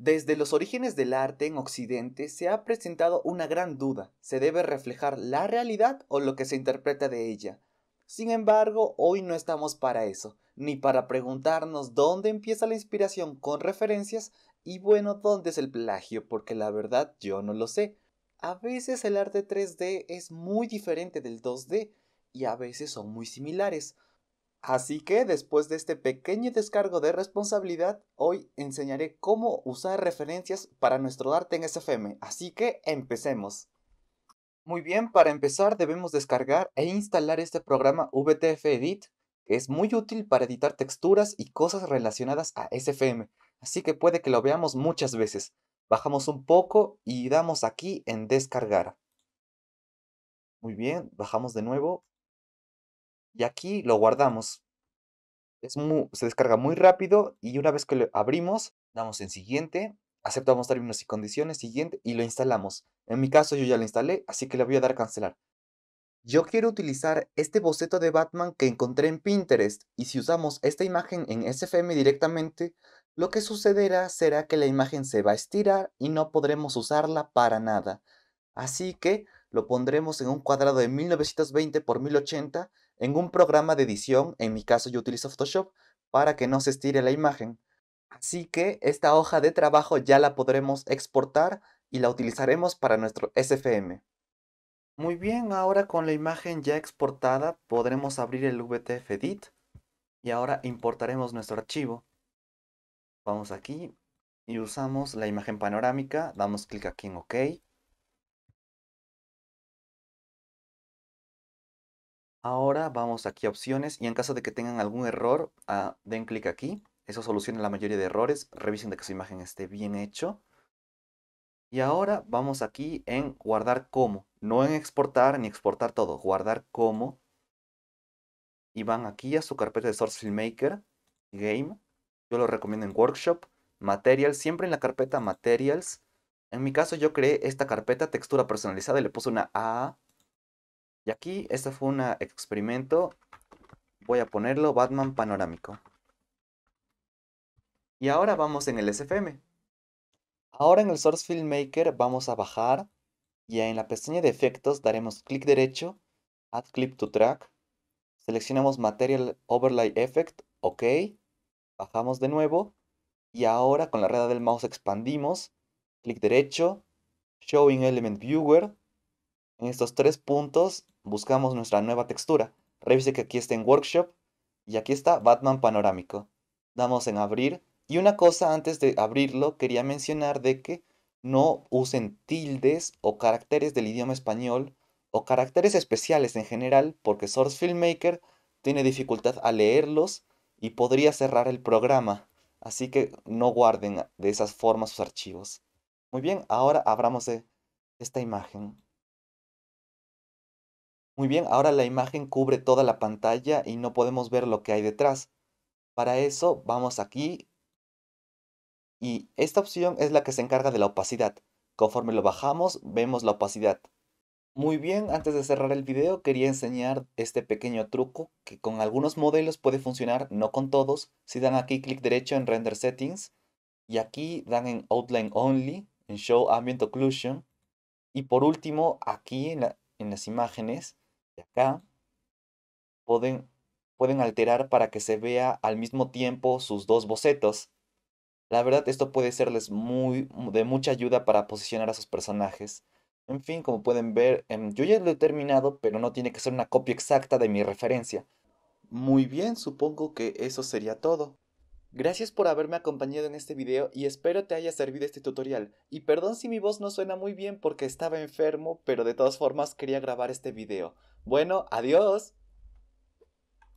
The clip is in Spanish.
Desde los orígenes del arte en Occidente se ha presentado una gran duda, ¿se debe reflejar la realidad o lo que se interpreta de ella? Sin embargo, hoy no estamos para eso, ni para preguntarnos dónde empieza la inspiración con referencias y bueno, dónde es el plagio, porque la verdad yo no lo sé. A veces el arte 3D es muy diferente del 2D y a veces son muy similares. Así que después de este pequeño descargo de responsabilidad, hoy enseñaré cómo usar referencias para nuestro arte en SFM, así que empecemos. Muy bien, para empezar debemos descargar e instalar este programa VTF Edit, que es muy útil para editar texturas y cosas relacionadas a SFM, así que puede que lo veamos muchas veces. Bajamos un poco y damos aquí en descargar. Muy bien, bajamos de nuevo y aquí lo guardamos. se descarga muy rápido y una vez que lo abrimos, damos en siguiente, aceptamos términos y condiciones, siguiente y lo instalamos. En mi caso yo ya lo instalé, así que le voy a dar cancelar. Yo quiero utilizar este boceto de Batman que encontré en Pinterest y si usamos esta imagen en SFM directamente, lo que sucederá será que la imagen se va a estirar y no podremos usarla para nada. Así que lo pondremos en un cuadrado de 1920 por 1080 en un programa de edición, en mi caso yo utilizo Photoshop, para que no se estire la imagen. Así que esta hoja de trabajo ya la podremos exportar y la utilizaremos para nuestro SFM. Muy bien, ahora con la imagen ya exportada podremos abrir el VTF Edit y ahora importaremos nuestro archivo. Vamos aquí y usamos la imagen panorámica, damos clic aquí en OK Ahora vamos aquí a opciones y en caso de que tengan algún error, ah, den clic aquí. Eso soluciona la mayoría de errores. Revisen de que su imagen esté bien hecho. Y ahora vamos aquí en guardar como. No en exportar ni exportar todo. Guardar como. Y van aquí a su carpeta de Source Filmmaker, Game. Yo lo recomiendo en Workshop, Materials. Siempre en la carpeta Materials. En mi caso yo creé esta carpeta textura personalizada y le puse una A y aquí, este fue un experimento. Voy a ponerlo Batman panorámico. Y ahora vamos en el SFM. Ahora en el Source Filmmaker vamos a bajar y en la pestaña de efectos daremos clic derecho, Add Clip to Track, seleccionamos Material Overlay Effect, OK, bajamos de nuevo y ahora con la rueda del mouse expandimos, clic derecho, Showing Element Viewer, en estos tres puntos buscamos nuestra nueva textura. Revise que aquí está en Workshop y aquí está Batman panorámico. Damos en abrir y una cosa antes de abrirlo quería mencionar de que no usen tildes o caracteres del idioma español o caracteres especiales en general porque Source Filmmaker tiene dificultad a leerlos y podría cerrar el programa. Así que no guarden de esas formas sus archivos. Muy bien, ahora abramos e-, esta imagen. Muy bien, ahora la imagen cubre toda la pantalla y no podemos ver lo que hay detrás. Para eso vamos aquí y esta opción es la que se encarga de la opacidad. Conforme lo bajamos vemos la opacidad. Muy bien, antes de cerrar el video quería enseñar este pequeño truco que con algunos modelos puede funcionar, no con todos. Si dan aquí clic derecho en Render Settings y aquí dan en Outline Only, en Show Ambient Occlusion. Y por último, aquí en la, en las imágenes de acá pueden, pueden alterar para que se vea al mismo tiempo sus dos bocetos. La verdad esto puede serles muy, de mucha ayuda para posicionar a sus personajes. En fin, como pueden ver, em, yo ya lo he terminado, pero no tiene que ser una copia exacta de mi referencia. Muy bien, supongo que eso sería todo. Gracias por haberme acompañado en este video y espero te haya servido este tutorial. Y perdón si mi voz no suena muy bien porque estaba enfermo, pero de todas formas quería grabar este video. Bueno, adiós.